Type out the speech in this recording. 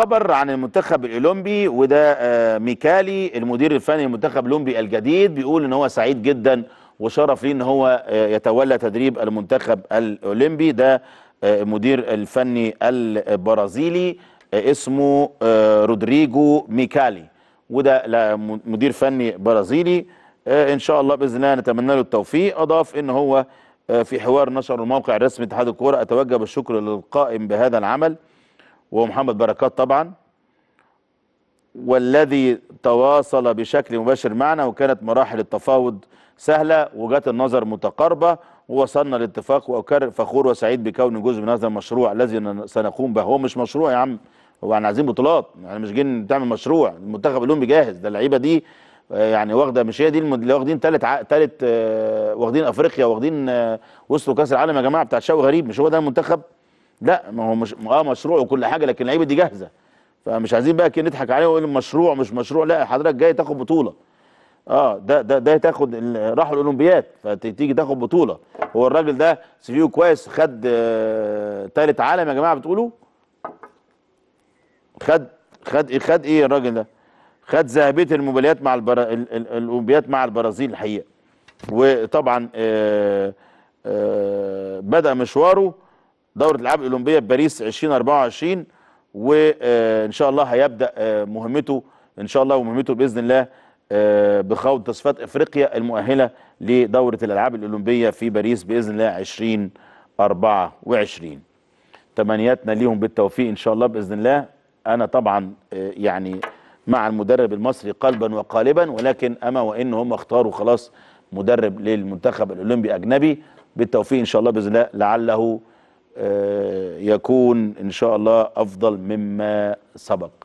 خبر عن المنتخب الاولمبي وده آه، ميكالي المدير الفني للمنتخب الاولمبي الجديد بيقول ان هو سعيد جدا وشرف ليه ان هو آه، يتولى تدريب المنتخب الاولمبي ده آه، المدير الفني البرازيلي اسمه رودريجو ميكالي وده مدير فني برازيلي ان شاء الله باذن الله نتمنى له التوفيق اضاف ان هو في حوار نشر الموقع الرسمي اتحاد الكوره اتوجه بالشكر للقائم بهذا العمل ومحمد بركات طبعا والذي تواصل بشكل مباشر معنا وكانت مراحل التفاوض سهلة وجات النظر متقاربة ووصلنا لاتفاق وأكرر فخور وسعيد بكون جزء من هذا المشروع الذي سنقوم به هو مش مشروع يا عم هو احنا عايزين بطولات يعني مش جايين تعمل مشروع المنتخب الاولمبي جاهز ده اللعيبه دي آه، يعني واخده مش هي دي اللي واخدين ثالث ثالث آه، واخدين افريقيا واخدين آه، وصلوا كاس العالم يا جماعه بتاع شوقي غريب مش هو ده المنتخب لا ما هو مش اه مشروع وكل حاجه لكن اللعيبه دي جاهزه فمش عايزين بقى كده نضحك عليه ونقول مشروع مش مشروع لا حضرتك جاي تاخد بطوله اه ده ده ده تاخد راحوا الاولمبياد فتيجي تاخد بطوله هو الراجل ده سيفيو كويس خد آه عالم يا جماعه بتقولوا خد خد ايه خد ايه الراجل ده خد ذهبيه المباريات مع البرا... الاولمبيات مع البرازيل الحقيقه وطبعا آه آه بدا مشواره دوره الالعاب الاولمبيه بباريس 2024 وان شاء الله هيبدا آه، مهمته ان شاء الله ومهمته باذن الله آه، بخوض تصفيات افريقيا المؤهله لدوره الالعاب الاولمبيه في باريس باذن الله 2024 تمنياتنا ليهم بالتوفيق ان شاء الله باذن الله انا طبعا آه، يعني مع المدرب المصري قلبا وقالبا ولكن اما وان هم اختاروا خلاص مدرب للمنتخب الاولمبي اجنبي بالتوفيق ان شاء الله باذن الله لعله آه، يكون إن شاء الله أفضل مما سبق